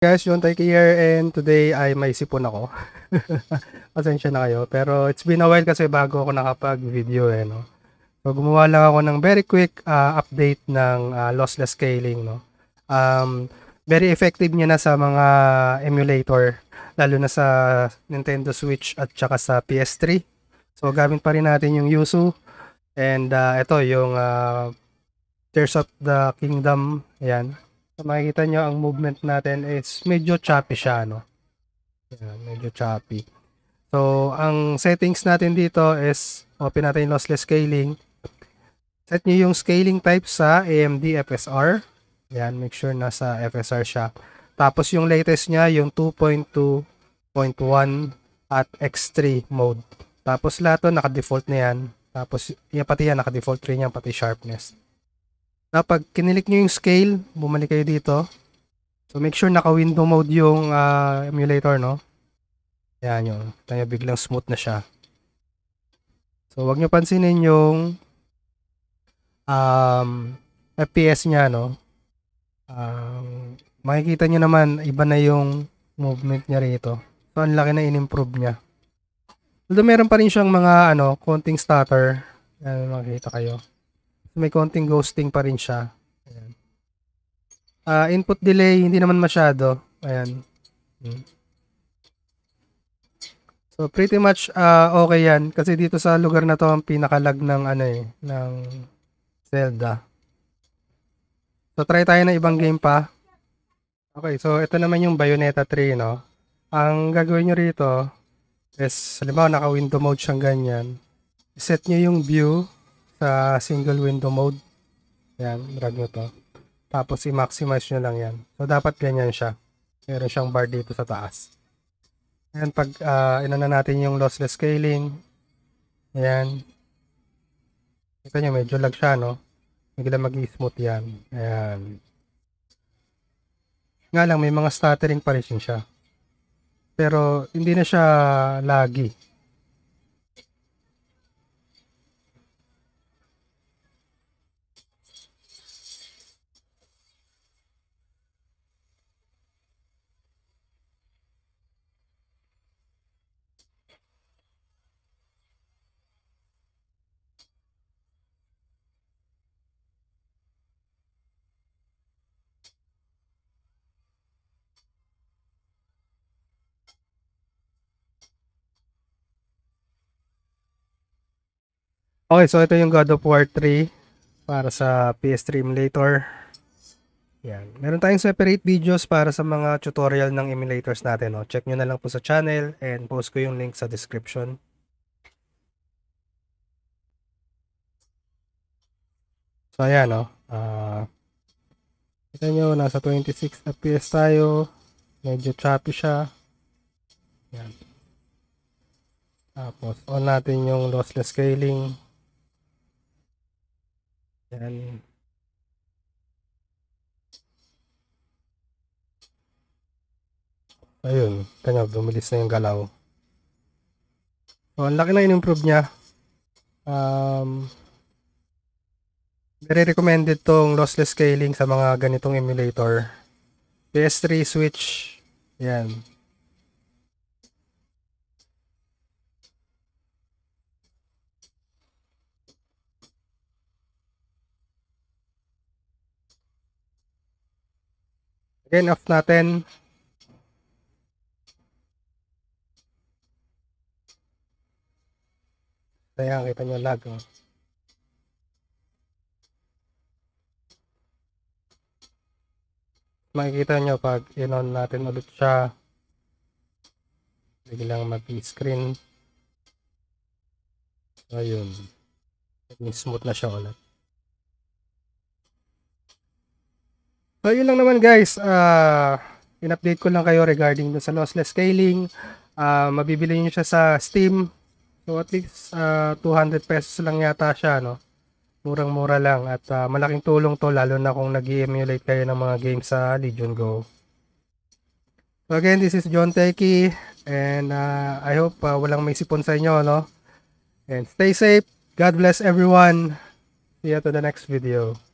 guys, John take here and today ay may sipon ako. Pasensya na kayo. Pero it's been a while kasi bago ako nakapag-video eh, no? So, gumawa lang ako ng very quick uh, update ng uh, lossless scaling, no? Um, very effective niya na sa mga emulator, lalo na sa Nintendo Switch at saka sa PS3. So, gamit pa rin natin yung Yuzu. And uh, ito, yung uh, Tears of the Kingdom. Ayan. So, makikita nyo, ang movement natin is medyo choppy siya, no? Ayan, medyo choppy. So, ang settings natin dito is, open natin yung lossless scaling. Set nyo yung scaling type sa AMD FSR. Ayan, make sure nasa FSR siya. Tapos yung latest niya, yung 2.2.1 at X3 mode. Tapos lahat to, naka-default na yan. Tapos, yan, pati yan, naka-default rin yan, pati sharpness. Kapag kinilik nyo yung scale, bumalik kayo dito. So make sure naka-window mode yung uh, emulator, no? Ayan yun. Tayo biglang smooth na siya. So wag nyo pansinin yung um, FPS niya, no? Um, makikita nyo naman, iba na yung movement niya rito. So ang laki na in-improve niya. Although meron pa rin siyang mga ano, konting stutter. Ayan, makikita kayo may konting ghosting pa rin siya. Ayan. Uh, input delay, hindi naman masyado. Ayan. So pretty much uh, okay yan kasi dito sa lugar na to ang pinakalag ng ano eh, ng Zelda. So try tayo ng ibang game pa. Okay, so ito naman yung Bayonetta 3 no. Ang gagawin nyo rito is halimbawa naka window mode siyang ganyan. Set nyo yung view sa single window mode. Ayan, drag nyo to. Tapos i-maximize nyo lang yan. So, dapat ganyan siya. Meron siyang bar dito sa taas. Ayan, pag uh, ah, inana natin yung lossless scaling. Ayan. Kita nyo, medyo lag siya, no? Bigla mag-smooth yan. Ayan. Nga lang, may mga stuttering pa rin siya. Pero, hindi na siya lagi. Okay, so ito yung God of War 3 para sa PS 3 Emulator. Yan. Meron tayong separate videos para sa mga tutorial ng emulators natin. No? Check nyo na lang po sa channel and post ko yung link sa description. So, ayan, no? Uh, kita nyo, nasa 26 FPS tayo. Medyo choppy siya. Yan. Tapos, on natin yung lossless scaling. Yan. Ayun, kanya bumilis na yung galaw. So, oh, ang laki na in-improve niya. Um, very recommended tong lossless scaling sa mga ganitong emulator. PS3, Switch, yan. Again, off natin. Ayan, kita nyo lag. Oh. Makikita nyo pag in-on natin ulit siya. Biglang mag-screen. Ayun. Naging smooth na siya ulit. So, yun lang naman guys. Uh, in-update ko lang kayo regarding dun sa lossless scaling. Uh, mabibili nyo siya sa Steam. So, at least uh, ah, 200 pesos lang yata siya, no? Murang-mura lang. At uh, malaking tulong to, lalo na kung nag emulate kayo ng mga games sa Legion Go. So, again, this is John Teki. And uh, I hope uh, walang may sipon sa inyo, no? And stay safe. God bless everyone. See you to the next video.